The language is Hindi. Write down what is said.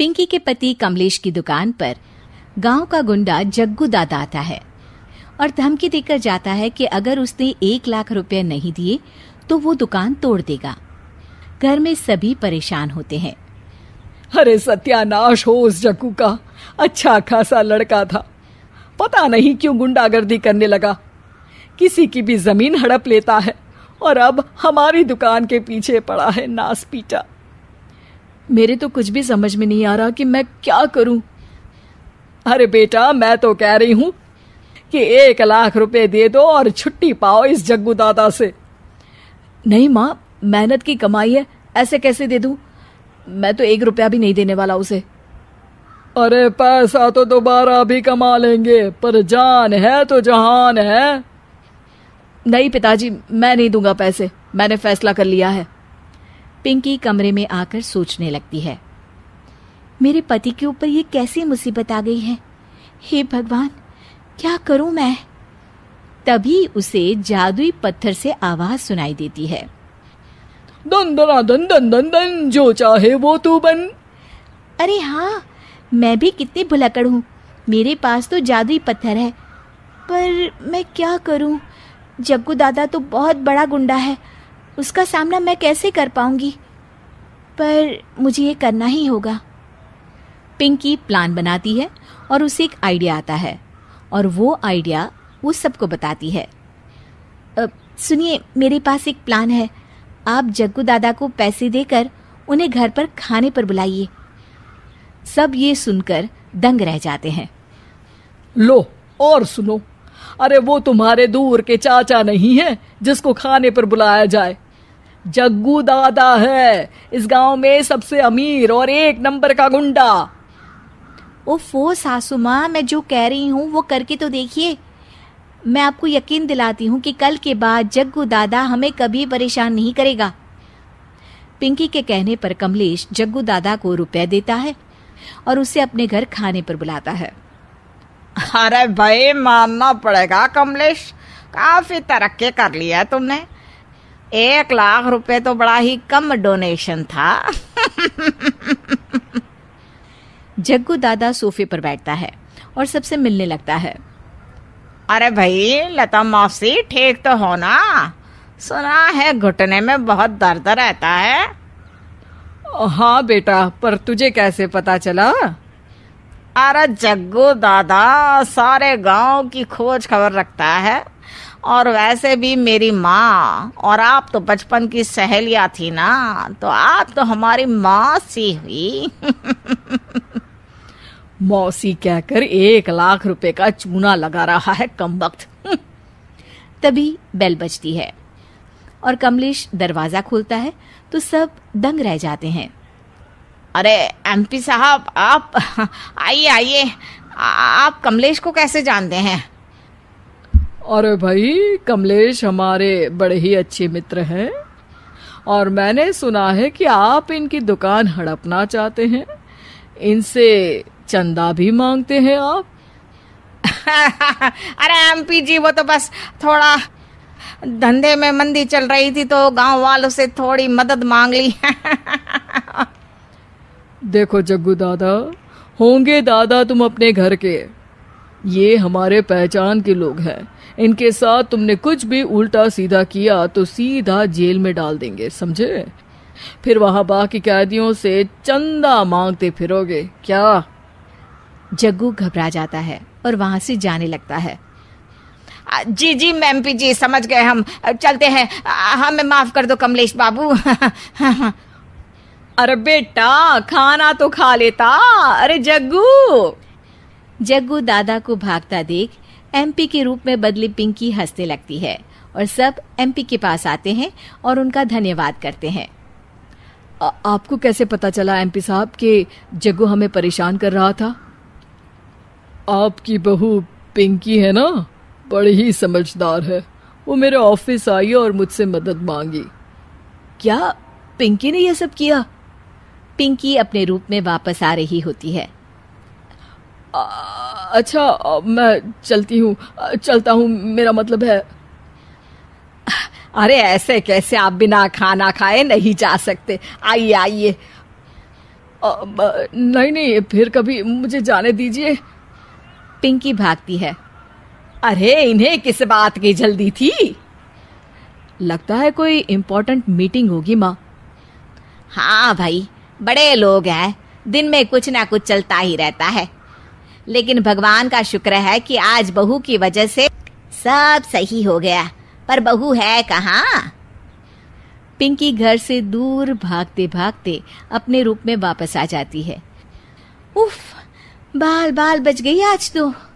पिंकी के पति कमलेश की दुकान पर गांव का गुंडा जग्गू दादा आता है और धमकी देकर जाता है कि अगर उसने एक लाख रुपए नहीं दिए तो वो दुकान तोड़ देगा घर में सभी परेशान होते हैं अरे सत्यानाश हो उस जग्गू का अच्छा खासा लड़का था पता नहीं क्यों गुंडागर्दी करने लगा किसी की भी जमीन हड़प लेता है और अब हमारी दुकान के पीछे पड़ा है नास पीटा मेरे तो कुछ भी समझ में नहीं आ रहा कि मैं क्या करूं अरे बेटा मैं तो कह रही हूं कि एक लाख रुपए दे दो और छुट्टी पाओ इस जग्गू दादा से नहीं माँ मेहनत की कमाई है ऐसे कैसे दे दू मैं तो एक रुपया भी नहीं देने वाला उसे अरे पैसा तो दोबारा भी कमा लेंगे पर जान है तो जहान है नहीं पिताजी मैं नहीं दूंगा पैसे मैंने फैसला कर लिया है पिंकी कमरे में आकर सोचने लगती है मेरे पति के ऊपर ये कैसी मुसीबत आ गई है हे भगवान क्या करूं मैं तभी उसे जादुई पत्थर से आवाज सुनाई देती है दन दन दन दन दन दन जो चाहे वो तू बन अरे हाँ मैं भी कितनी भुलकड़ हूँ मेरे पास तो जादुई पत्थर है पर मैं क्या करूँ जग्गू दादा तो बहुत बड़ा गुंडा है उसका सामना मैं कैसे कर पाऊंगी पर मुझे ये करना ही होगा पिंकी प्लान बनाती है और उसे एक आइडिया आता है और वो आइडिया वो सबको बताती है सुनिए मेरे पास एक प्लान है आप जग्गू दादा को पैसे देकर उन्हें घर पर खाने पर बुलाइए सब ये सुनकर दंग रह जाते हैं लो और सुनो अरे वो तुम्हारे दूर के चाचा नहीं है जिसको खाने पर बुलाया जाए जग्गू दादा है इस गांव में सबसे अमीर और एक नंबर का गुंडा ओफो सासू माँ मैं जो कह रही हूँ वो करके तो देखिए मैं आपको यकीन दिलाती हूँ कि कल के बाद जग्गू दादा हमें कभी परेशान नहीं करेगा पिंकी के कहने पर कमलेश जग्गू दादा को रुपए देता है और उसे अपने घर खाने पर बुलाता है अरे भाई मानना पड़ेगा कमलेश काफी तरक्की कर लिया तुमने एक लाख रुपए तो बड़ा ही कम डोनेशन था जग्गू दादा सोफे पर बैठता है और सबसे मिलने लगता है अरे भाई लता मौसी ठीक तो हो ना सुना है घुटने में बहुत दर्द रहता है हाँ बेटा पर तुझे कैसे पता चला अरे जग्गू दादा सारे गांव की खोज खबर रखता है और वैसे भी मेरी माँ और आप तो बचपन की सहेलियां थी ना तो आप तो हमारी मौसी हुई मौसी कहकर एक लाख रुपए का चूना लगा रहा है कम वक्त तभी बेल बजती है और कमलेश दरवाजा खोलता है तो सब दंग रह जाते हैं अरे एमपी साहब आप आइए आइए आप कमलेश को कैसे जानते हैं अरे भाई कमलेश हमारे बड़े ही अच्छे मित्र हैं और मैंने सुना है कि आप इनकी दुकान हड़पना चाहते हैं इनसे चंदा भी मांगते हैं आप अरे एमपी जी वो तो बस थोड़ा धंधे में मंदी चल रही थी तो गांव वालों से थोड़ी मदद मांग ली देखो जग्गू दादा होंगे दादा तुम अपने घर के ये हमारे पहचान के लोग हैं इनके साथ तुमने कुछ भी उल्टा सीधा किया तो सीधा जेल में डाल देंगे समझे फिर वहां बाकी कैदियों से चंदा मांगते फिरोगे क्या जग्गू घबरा जाता है और वहां से जाने लगता है जी जी मैम पी जी समझ गए हम चलते हैं हमें हाँ, माफ कर दो कमलेश बाबू अरे बेटा खाना तो खा लेता अरे जग्गू जग्गू दादा को भागता देख एमपी के रूप में बदली पिंकी हंसने लगती है और सब एमपी के पास आते हैं और उनका धन्यवाद करते हैं आ, आपको कैसे पता चला एमपी साहब कि जग्गू हमें परेशान कर रहा था आपकी बहू पिंकी है ना बड़ी ही समझदार है वो मेरे ऑफिस आई और मुझसे मदद मांगी क्या पिंकी ने ये सब किया पिंकी अपने रूप में वापस आ रही होती है आ, अच्छा मैं चलती हूँ चलता हूँ मेरा मतलब है अरे ऐसे कैसे आप बिना खाना खाए नहीं जा सकते आइए आइए नहीं नहीं फिर कभी मुझे जाने दीजिए पिंकी भागती है अरे इन्हें किस बात की जल्दी थी लगता है कोई इम्पोर्टेंट मीटिंग होगी माँ हाँ भाई बड़े लोग हैं दिन में कुछ ना कुछ चलता ही रहता है लेकिन भगवान का शुक्र है कि आज बहू की वजह से सब सही हो गया पर बहू है कहाँ पिंकी घर से दूर भागते भागते अपने रूप में वापस आ जाती है उफ बाल बाल बच गई आज तो